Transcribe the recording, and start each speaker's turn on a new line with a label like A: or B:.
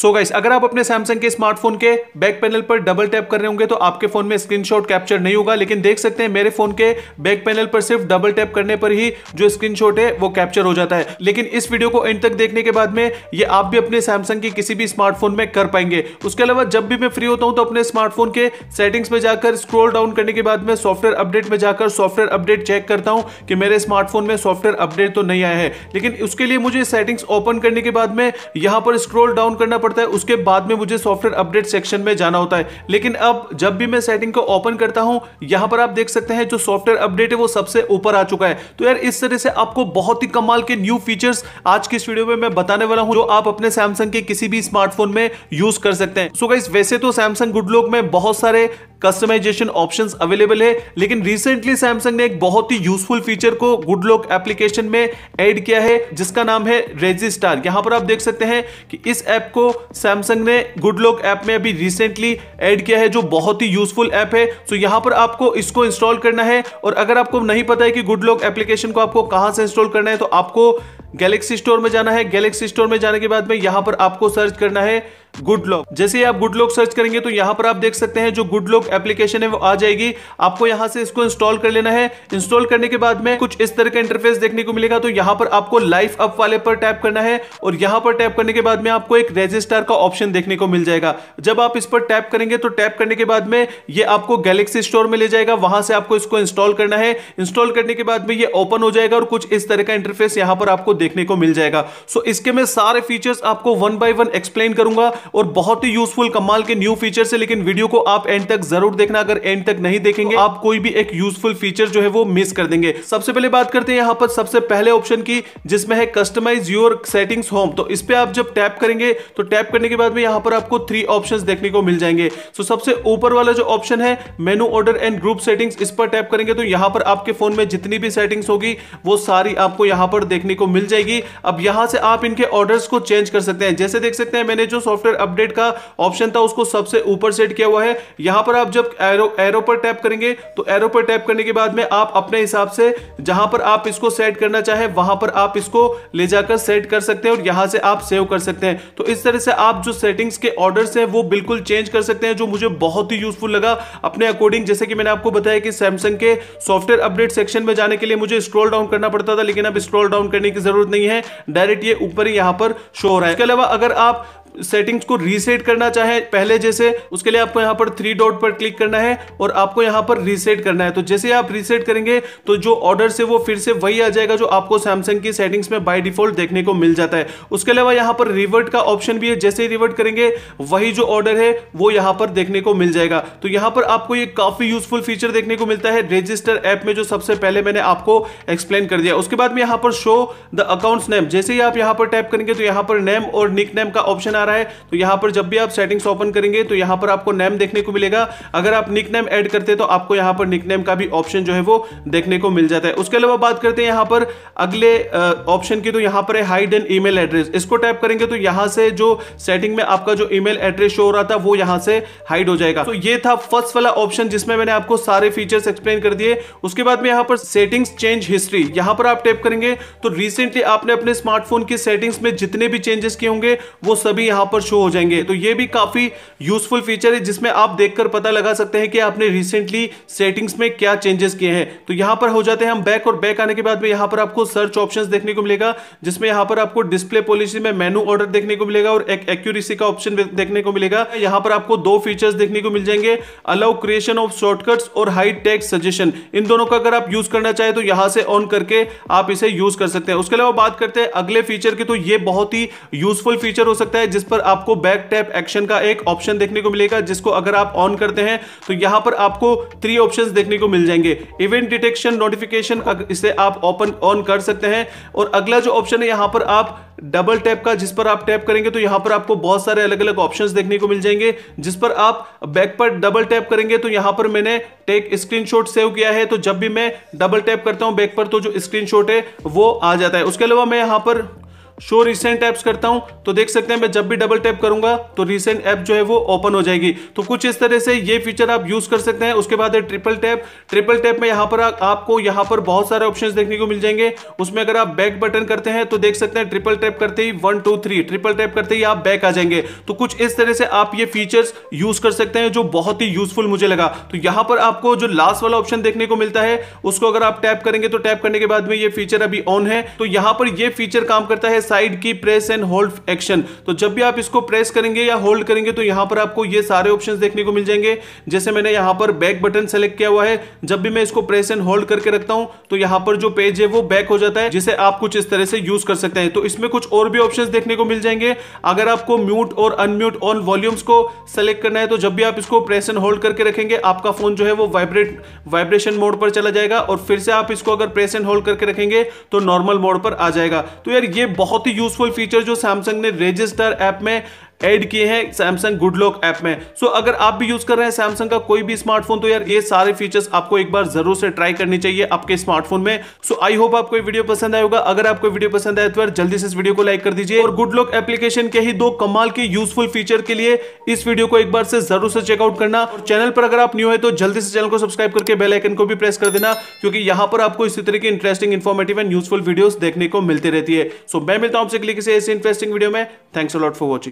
A: सो so guys अगर आप अपने सैमसंग के स्मार्टफोन के बैक पैनल पर डबल टैप कर रहे होंगे तो आपके फोन में स्क्रीनशॉट कैप्चर नहीं होगा लेकिन देख सकते हैं मेरे फोन के बैक पैनल पर सिर्फ डबल टैप करने पर ही जो स्क्रीनशॉट है वो कैप्चर हो जाता है लेकिन इस वीडियो को एंड तक देखने के बाद में ये आप भी अपने सैमसंग के किसी भी स्मार्टफोन में कर पाएंगे उसके अलावा जब भी मैं फ्री होता हूँ तो अपने स्मार्टफोन के सेटिंग्स में जाकर स्क्रोल डाउन करने के बाद में सॉफ्टवेयर अपडेट में जाकर सॉफ्टवेयर अपडेट चेक करता हूँ कि मेरे स्मार्टफोन में सॉफ्टवेयर अपडेट तो नहीं आया है लेकिन उसके लिए मुझे सेटिंग्स ओपन करने के बाद में यहाँ पर स्क्रोल डाउन करना करना पड़ता है उसके बाद में मुझे सॉफ्टवेयर अपडेट सेक्शन में जाना होता है लेकिन अब जब भी मैं सेटिंग को ओपन करता हूं यहां पर आप देख सकते हैं जो सॉफ्टवेयर अपडेट है वो सबसे ऊपर आ चुका है तो यार इस तरह से आपको बहुत ही कमाल के न्यू फीचर्स आज के इस वीडियो में मैं बताने वाला हूँ जो आप अपने सैमसंग के किसी भी स्मार्टफोन में यूज कर सकते हैं सो गाइस वैसे तो सैमसंग गुडलॉक में बहुत सारे कस्टमाइजेशन ऑप्शन अवेलेबल है लेकिन रिसेंटली सैमसंग ने एक बहुत ही यूजफुल फीचर को गुडलॉक एप्लीकेशन में एड किया है जिसका नाम है रेजिस्टार यहां पर आप देख सकते हैं कि इस ऐप को सैमसंग ने गुड लुक ऐप में अभी रिसेंटली ऐड किया है जो बहुत ही यूजफुल ऐप है सो यहाँ पर आपको इसको इंस्टॉल करना है और अगर आपको नहीं पता है कि गुड लुक एप्लीकेशन को आपको कहाँ से इंस्टॉल करना है तो आपको गैलेक्सी स्टोर में जाना है गैलेक्सी स्टोर में जाने के बाद में यहाँ पर आपको सर्च करना है गुड लॉक जैसे आप गुड लॉक सर्च करेंगे तो यहां पर आप देख सकते हैं जो गुड लॉक एप्लीकेशन है वो आ जाएगी आपको यहां से इसको इंस्टॉल कर लेना है इंस्टॉल करने के बाद में कुछ इस तरह का इंटरफेस देखने को मिलेगा तो यहां पर आपको लाइफ अप वाले पर टैप करना है और यहां पर टैप करने के बाद में आपको एक रजिस्टर का ऑप्शन देखने को मिल जाएगा जब आप इस पर टैप करेंगे तो टैप करने के बाद में ये आपको गैलेक्सी स्टोर में ले जाएगा वहां से आपको इसको इंस्टॉल करना है इंस्टॉल करने के बाद में ये ओपन हो जाएगा और कुछ इस तरह का इंटरफेस यहां पर आपको देखने को मिल जाएगा सो इसके मैं सारे फीचर्स आपको वन बाय वन एक्सप्लेन करूंगा और बहुत ही यूजफुल कमाल के न्यू फीचर है लेकिन वीडियो को आप एंड तक जरूर देखना अगर एंड तक नहीं देखेंगे आप कोई भी एक यूजफुल फीचर जो है वो मिस कर देंगे सबसे पहले बात करते हैं यहाँ पर सबसे पहले ऑप्शन की जिसमें है कस्टमाइज योर सेटिंग्स होम तो इस पर आप जब टैप करेंगे तो टैप करने के बाद में यहाँ पर आपको थ्री ऑप्शन देखने को मिल जाएंगे तो सबसे ऊपर वाला जो ऑप्शन है menu order and group settings इस पर टैप करेंगे तो यहाँ पर आपके फोन में जितनी भी सेटिंग्स होगी वो सारी आपको यहाँ पर देखने को मिल जाएगी अब यहाँ से आप इनके ऑर्डर को चेंज कर सकते हैं जैसे देख सकते हैं मैंने जो सॉफ्टवेयर सॉफ्टवेयर अपडेट का ऑप्शन था उसको सबसे ऊपर सेट किया हुआ है यहां पर आप जब एरो एरो पर टैप करेंगे तो एरो पर टैप करने के बाद में आप अपने हिसाब से जहां पर आप इसको सेट करना चाहे वहां पर आप इसको ले जाकर सेट कर सकते हैं और यहां से आप सेव कर सकते हैं तो इस तरह से आप जो सेटिंग्स के ऑर्डर हैं वो बिल्कुल चेंज कर सकते हैं जो मुझे बहुत ही यूजफुल लगा अपने अकॉर्डिंग जैसे कि मैंने आपको बताया कि सैमसंग के सॉफ्टवेयर अपडेट सेक्शन में जाने के लिए मुझे स्क्रॉल डाउन करना पड़ता था लेकिन अब स्क्रॉल डाउन करने की जरूरत नहीं है डायरेक्ट ये ऊपर यहां पर शो हो रहा है इसके अलावा अगर आप सेटिंग्स को रीसेट करना चाहे पहले जैसे उसके लिए आपको यहां पर थ्री डॉट पर क्लिक करना है और आपको यहां पर रीसेट करना है तो जैसे आप रीसेट करेंगे तो जो ऑर्डर से वो फिर से वही आ जाएगा जो आपको सैमसंग की सेटिंग्स में बाय डिफॉल्ट देखने को मिल जाता है उसके अलावा यहां पर रिवर्ट का ऑप्शन भी है जैसे ही रिवर्ट करेंगे वही जो ऑर्डर है वो यहां पर देखने को मिल जाएगा तो यहां पर आपको ये काफी यूजफुल फीचर देखने को मिलता है रजिस्टर ऐप में जो सबसे पहले मैंने आपको एक्सप्लेन कर दिया उसके बाद में यहाँ पर शो द अकाउंट्स नेम जैसे ही आप यहां पर टैप करेंगे तो यहां पर नेम और निक नेम का ऑप्शन आ रहा है तो यहां पर जब भी आप सेटिंग्स ओपन करेंगे तो यहां पर आपको नेम देखने को मिलेगा अगर आप निक नेम एड करते तो आपको यहां पर निक नेम का भी ऑप्शन जो है वो देखने को मिल जाता है उसके अलावा बात करते हैं यहां पर अगले ऑप्शन की तो यहां पर है हाइड एंड ईमेल एड्रेस इसको टाइप करेंगे तो यहां से जो सेटिंग में आपका जो ईमेल एड्रेस शो हो रहा था वो यहां से हाइड हो जाएगा तो ये था फर्स्ट वाला ऑप्शन जिसमें मैंने आपको सारे फीचर्स एक्सप्लेन कर दिए उसके बाद में यहां पर सेटिंग्स चेंज हिस्ट्री यहां पर आप टाइप करेंगे तो रिसेंटली आपने अपने स्मार्टफोन की सेटिंग्स में जितने भी चेंजेस किए होंगे वो सभी यहाँ पर शो हो जाएंगे तो ये भी काफ़ी यूजफुल फीचर है जिसमें आप देखकर पता लगा सकते हैं कि आपने रिसेंटली सेटिंग्स में क्या चेंजेस किए हैं तो यहाँ पर हो जाते हैं हम बैक और बैक आने के बाद में यहाँ पर आपको सर्च ऑप्शन देखने को मिलेगा जिसमें यहाँ पर आपको डिस्प्ले पॉलिसी में मेनू ऑर्डर देखने को मिलेगा और एक एक्यूरेसी का ऑप्शन देखने को मिलेगा यहाँ पर आपको दो फीचर्स देखने को मिल जाएंगे अलाउ क्रिएशन ऑफ शॉर्टकट्स और हाई टेक सजेशन इन दोनों का अगर आप यूज करना चाहे तो यहाँ से ऑन करके आप इसे यूज कर सकते हैं उसके अलावा बात करते हैं अगले फीचर की तो ये बहुत ही यूजफुल फीचर हो सकता है जिस पर आपको बैक टैप एक्शन का एक ऑप्शन देखने को मिलेगा जिसको अगर आप ऑन करते हैं तो यहां पर आपको थ्री ऑप्शन देखने को मिल जाएंगे इवेंट डिटेक्शन नोटिफिकेशन इसे आप ओपन ऑन कर सकते हैं और अगला जो ऑप्शन है यहां पर आप डबल टैप का जिस पर आप टैप करेंगे तो यहां पर आपको बहुत सारे अलग अलग ऑप्शंस देखने को मिल जाएंगे जिस पर आप बैक पर डबल टैप करेंगे तो यहां पर मैंने टेक स्क्रीनशॉट सेव किया है तो जब भी मैं डबल टैप करता हूं बैक पर तो जो स्क्रीनशॉट है वो आ जाता है उसके अलावा मैं यहां पर शो रिसेंट एप्स करता हूं तो देख सकते हैं मैं जब भी डबल टैप करूंगा तो रिसेंट ऐप जो है वो ओपन हो जाएगी तो कुछ इस तरह से ये फीचर आप यूज कर सकते हैं उसके बाद है ट्रिपल टैप ट्रिपल टैप में यहां पर आ, आपको यहां पर बहुत सारे ऑप्शन देखने को मिल जाएंगे उसमें अगर आप बैक बटन करते हैं तो देख सकते हैं ट्रिपल टैप करते ही one two three triple tap करते ही आप बैक आ जाएंगे तो कुछ इस तरह से आप ये फीचर्स यूज कर सकते हैं जो बहुत ही यूजफुल मुझे लगा तो यहां पर आपको जो लास्ट वाला ऑप्शन देखने को मिलता है उसको अगर आप टैप करेंगे तो टैप करने के बाद में ये फीचर अभी ऑन है तो यहां पर ये फीचर काम करता है साइड की प्रेस एंड होल्ड एक्शन तो जब भी आप इसको प्रेस करेंगे या होल्ड करेंगे तो यहां पर आपको ये सारे ऑप्शंस देखने को मिल जाएंगे जैसे मैंने यहां पर बैक बटन सेलेक्ट किया हुआ है जब भी मैं इसको प्रेस एंड होल्ड करके रखता हूं तो यहां पर जो पेज है वो बैक हो जाता है जिसे आप कुछ इस तरह से यूज कर सकते हैं तो इसमें कुछ और भी ऑप्शन देखने को मिल जाएंगे अगर आपको म्यूट और अनम्यूट ऑन वॉल्यूम्स को सेलेक्ट करना है तो जब भी आप इसको प्रेस एंड होल्ड करके रखेंगे आपका फोन जो है वो वाइब्रेट वाइब्रेशन मोड पर चला जाएगा और फिर से आप इसको अगर प्रेस एंड होल्ड करके रखेंगे तो नॉर्मल मोड पर आ जाएगा तो यार ये बहुत बहुत ही यूजफुल फीचर जो सैमसंग ने रजिस्टर ऐप में ऐड किए हैं सैमसंग गुड लॉक ऐप में सो so, अगर आप भी यूज कर रहे हैं सैमसंग का कोई भी स्मार्टफोन तो यार ये सारे फीचर्स आपको एक बार जरूर से ट्राई करनी चाहिए आपके स्मार्टफोन में सो आई होप आपको वीडियो पसंद आएगा अगर आपको वीडियो पसंद आए तो जल्दी से इस वीडियो को लाइक कर दीजिए और गुड लॉक एप्लीकेशन के ही दो कमाल के यूजफुल फीचर के लिए इस वीडियो को एक बार से जरूर से चेकआउट करना और चैनल पर अगर आप न्यू है तो जल्दी से चैनल को सब्सक्राइब करके बेलाइकन को भी प्रेस कर देना क्योंकि यहां पर आपको इसी तरह की interesting informative and useful video देखने को मिलती रहती है सो मैं मिलता हूं आपसे क्लिक से ऐसी इंटरेस्टिंग वीडियो में थैंक्स अलॉट फॉर वॉचिंग